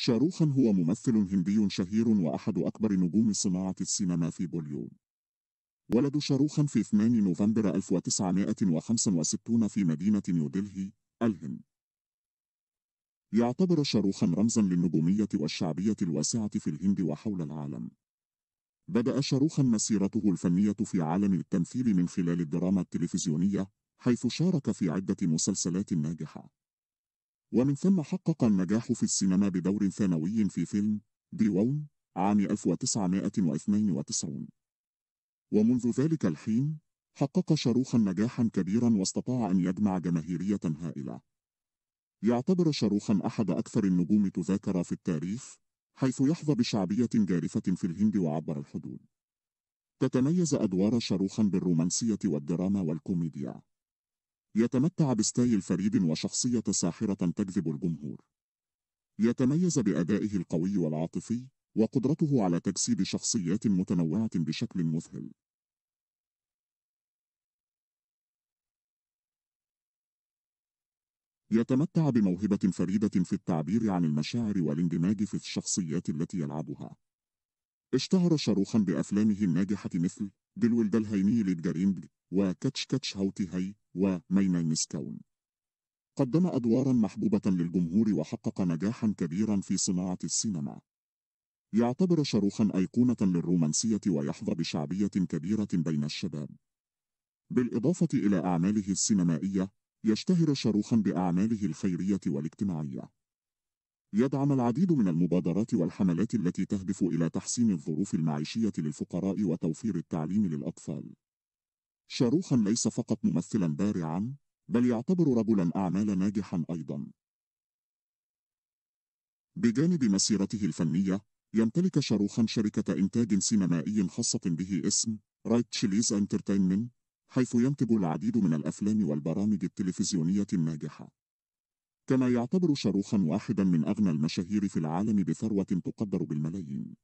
شاروخا هو ممثل هندي شهير وأحد أكبر نجوم صناعة السينما في بوليون. ولد شاروخا في 2 نوفمبر 1965 في مدينة نيودلهي، الهند. يعتبر شاروخا رمزا للنجومية والشعبية الواسعة في الهند وحول العالم. بدأ شاروخا مسيرته الفنية في عالم التمثيل من خلال الدراما التلفزيونية، حيث شارك في عدة مسلسلات ناجحة. ومن ثم حقق النجاح في السينما بدور ثانوي في فيلم ديوون عام 1992 ومنذ ذلك الحين حقق شاروخا نجاحا كبيرا واستطاع أن يجمع جماهيرية هائلة يعتبر شاروخا أحد أكثر النجوم تذاكرا في التاريخ حيث يحظى بشعبية جارفة في الهند وعبر الحدود تتميز أدوار شاروخا بالرومانسية والدراما والكوميديا يتمتع بستايل فريد وشخصية ساحرة تجذب الجمهور يتميز بأدائه القوي والعاطفي وقدرته على تجسيد شخصيات متنوعة بشكل مذهل يتمتع بموهبة فريدة في التعبير عن المشاعر والاندماج في الشخصيات التي يلعبها اشتهر شاروخا بأفلامه الناجحة مثل بالولد الهيمي للجريمبل وكاتش كاتش هوتي هي ومينين مسكون قدم أدوارا محبوبة للجمهور وحقق نجاحا كبيرا في صناعة السينما يعتبر شاروخا أيقونة للرومانسية ويحظى بشعبية كبيرة بين الشباب بالإضافة إلى أعماله السينمائية يشتهر شاروخا بأعماله الخيرية والاجتماعية يدعم العديد من المبادرات والحملات التي تهدف إلى تحسين الظروف المعيشية للفقراء وتوفير التعليم للأطفال شاروخا ليس فقط ممثلا بارعا بل يعتبر رجلا أعمال ناجحا أيضا بجانب مسيرته الفنية يمتلك شاروخا شركة إنتاج سينمائي خاصة به اسم رايت تشيليز انترتينمنت حيث ينتج العديد من الأفلام والبرامج التلفزيونية الناجحة كما يعتبر شاروخا واحدا من أغنى المشاهير في العالم بثروة تقدر بالملايين